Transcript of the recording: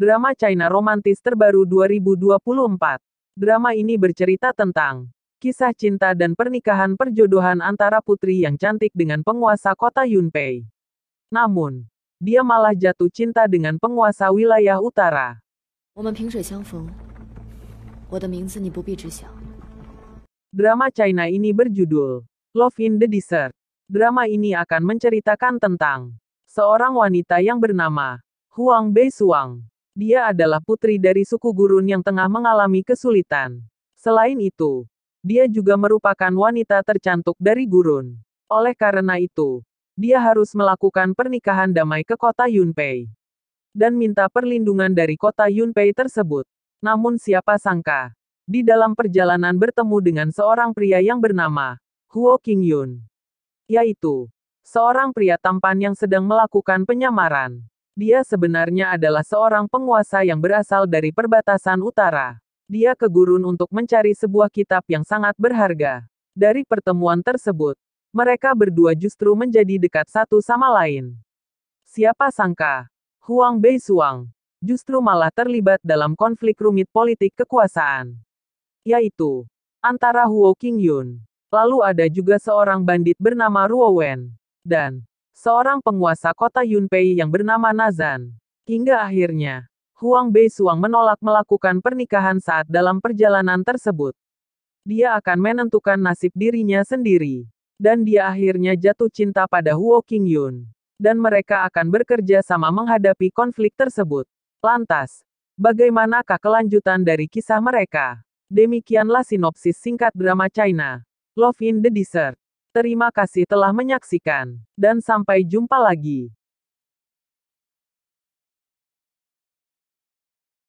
Drama China Romantis terbaru 2024. Drama ini bercerita tentang kisah cinta dan pernikahan perjodohan antara putri yang cantik dengan penguasa kota Yunpei. Namun, dia malah jatuh cinta dengan penguasa wilayah utara. Drama China ini berjudul Love in the Desert. Drama ini akan menceritakan tentang seorang wanita yang bernama Huang Bei Suang dia adalah putri dari suku gurun yang tengah mengalami kesulitan. Selain itu, dia juga merupakan wanita tercantik dari gurun. Oleh karena itu, dia harus melakukan pernikahan damai ke kota Yunpei. Dan minta perlindungan dari kota Yunpei tersebut. Namun siapa sangka, di dalam perjalanan bertemu dengan seorang pria yang bernama Huo Qingyun. Yaitu, seorang pria tampan yang sedang melakukan penyamaran. Dia sebenarnya adalah seorang penguasa yang berasal dari perbatasan utara. Dia ke gurun untuk mencari sebuah kitab yang sangat berharga. Dari pertemuan tersebut, mereka berdua justru menjadi dekat satu sama lain. Siapa sangka, Huang Bei Suang justru malah terlibat dalam konflik rumit politik kekuasaan. Yaitu, antara Huo Qingyun. Lalu ada juga seorang bandit bernama Ruo Wen. Dan, seorang penguasa kota Yunpei yang bernama Nazan. Hingga akhirnya, Huang Bei Suang menolak melakukan pernikahan saat dalam perjalanan tersebut. Dia akan menentukan nasib dirinya sendiri. Dan dia akhirnya jatuh cinta pada Huo Qingyun. Dan mereka akan bekerja sama menghadapi konflik tersebut. Lantas, bagaimanakah kelanjutan dari kisah mereka? Demikianlah sinopsis singkat drama China. Love in the Desert. Terima kasih telah menyaksikan, dan sampai jumpa lagi.